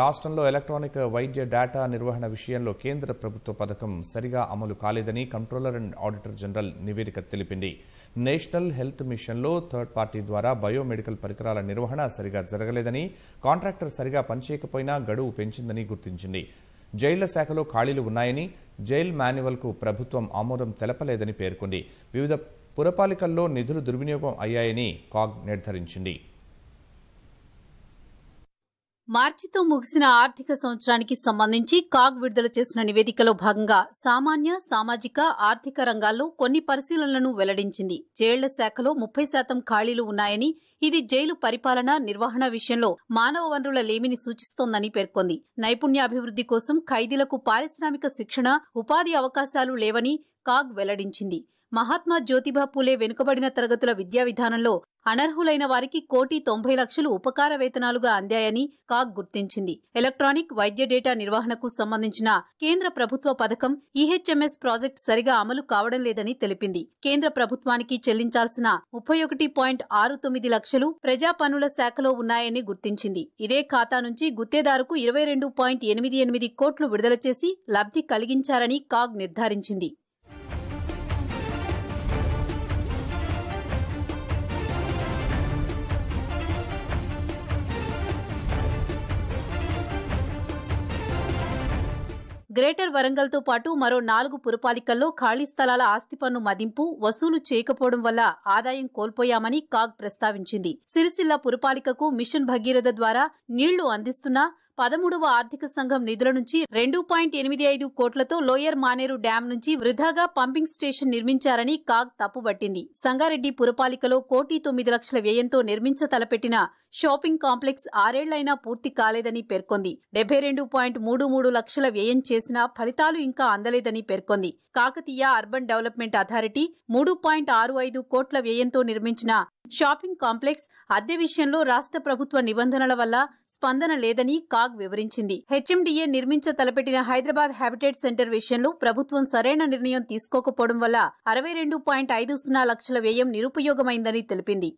రాష్ట్రంలో ఎలక్ట్రానిక్ వైద్య డేటా నిర్వహణ విషయంలో కేంద్ర ప్రభుత్వ పథకం సరిగా అమలు కాలేదని కంట్రోలర్ అండ్ ఆడిటర్ జనరల్ నివేదిక తెలిపింది నేషనల్ హెల్త్ మిషన్లో థర్డ్ పార్టీ ద్వారా బయోమెడికల్ పరికరాల నిర్వహణ సరిగా జరగలేదని కాంట్రాక్టర్ సరిగా పనిచేయకపోయినా గడువు పెంచిందని గుర్తించింది జైళ్ల శాఖలో ఖాళీలు ఉన్నాయని జైల్ మాన్యువల్కు ప్రభుత్వం ఆమోదం తెలపలేదని పేర్కొంది వివిధ పురపాలికల్లో నిధులు దుర్వినియోగం అయ్యాయని కాగ్ నిర్ధారించింది మార్చితో ముగిసిన ఆర్థిక సంవత్సరానికి సంబంధించి కాగ్ విడుదల చేసిన నివేదికలో భాగంగా సామాన్య సామాజిక ఆర్థిక రంగాల్లో కొన్ని పరిశీలనలను వెల్లడించింది జైళ్ల శాఖలో ముప్పై శాతం ఖాళీలు ఉన్నాయని ఇది జైలు పరిపాలన నిర్వహణ విషయంలో మానవ వనరుల లేమిని సూచిస్తోందని పేర్కొంది నైపుణ్యాభివృద్ధి కోసం ఖైదీలకు పారిశ్రామిక శిక్షణ ఉపాధి అవకాశాలు లేవని కాగ్ వెల్లడించింది మహాత్మా జ్యోతిబా పూలే వెనుకబడిన తరగతుల విద్యా విధానంలో అనర్హులైన వారికి కోటి తొంభై లక్షలు ఉపకార వేతనాలుగా అందాయని కాగ్ గుర్తించింది ఎలక్ట్రానిక్ వైద్య డేటా నిర్వహణకు సంబంధించిన కేంద్ర ప్రభుత్వ పథకం ఈహెచ్ఎంఎస్ ప్రాజెక్ట్ సరిగా అమలు కావడం లేదని తెలిపింది కేంద్ర ప్రభుత్వానికి చెల్లించాల్సిన ముప్పై ఒకటి పాయింట్ ఆరు తొమ్మిది లక్షలు ప్రజా పనుల శాఖలో ఉన్నాయని గుర్తించింది ఇదే ఖాతా నుంచి గుత్తేదారుకు ఇరవై రెండు పాయింట్ ఎనిమిది ఎనిమిది కోట్లు విడుదల చేసి లబ్ధి కలిగించారని కాగ్ నిర్ధారించింది గ్రేటర్ వరంగల్తో పాటు మరో నాలుగు పురపాలికల్లో ఖాళీ స్థలాల ఆస్తి పన్ను మదింపు వసూలు చేయకపోవడం వల్ల ఆదాయం కోల్పోయామని కాగ్ ప్రస్తావించింది సిరిసిల్ల పురపాలికకు మిషన్ భగీరథ ద్వారా నీళ్లు అందిస్తున్నా పదమూడవ ఆర్థిక సంఘం నిధుల నుంచి రెండు పాయింట్ ఎనిమిది ఐదు కోట్లతో లోయర్ మానేరు డ్యాం నుంచి వృధాగా పంపింగ్ స్టేషన్ నిర్మించారని కాగ్ తప్పుబట్టింది సంగారెడ్డి పురపాలికలో కోటి తొమ్మిది లక్షల వ్యయంతో నిర్మించ తలపెట్టిన షాపింగ్ కాంప్లెక్స్ ఆరేళ్లైనా పూర్తి కాలేదని పేర్కొంది డెబ్బై రెండు పాయింట్ మూడు మూడు లక్షల వ్యయం చేసినా ఫలితాలు ఇంకా అందలేదని పేర్కొంది కాకతీయ అర్బన్ డెవలప్మెంట్ అథారిటీ మూడు పాయింట్ ఆరు ఐదు కోట్ల వ్యయంతో నిర్మించిన షాపింగ్ కాంప్లెక్స్ అద్దె విషయంలో రాష్ట్ర ప్రభుత్వ నిబంధనల వల్ల స్పందన లేదని కాగ్ వివరించింది హెచ్ఎండిఏ నిర్మించ తలపెట్టిన హైదరాబాద్ హ్యాబిటేట్ సెంటర్ విషయంలో ప్రభుత్వం సరైన నిర్ణయం తీసుకోకపోవడం వల్ల అరవై రెండు పాయింట్ ఐదు సున్నా లక్షల వ్యయం నిరుపయోగమైందని తెలిపింది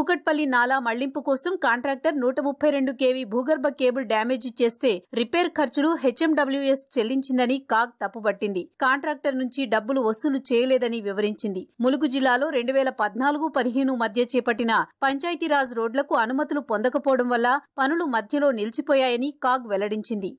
కూకట్పల్లి నాలా మళ్లింపు కోసం కాంట్రాక్టర్ నూట ముప్పై రెండు కేవీ భూగర్భ కేబుల్ డ్యామేజ్ చేస్తే రిపేర్ ఖర్చులు హెచ్ఎండబ్ల్యూఎస్ చెల్లించిందని కాగ్ తప్పుబట్టింది కాంట్రాక్టర్ నుంచి డబ్బులు వసూలు చేయలేదని వివరించింది ములుగు జిల్లాలో రెండు వేల పద్నాలుగు పదిహేను మధ్య చేపట్టిన పంచాయతీరాజ్ రోడ్లకు అనుమతులు పొందకపోవడం వల్ల పనులు మధ్యలో నిలిచిపోయాయని కాగ్ వెల్లడించింది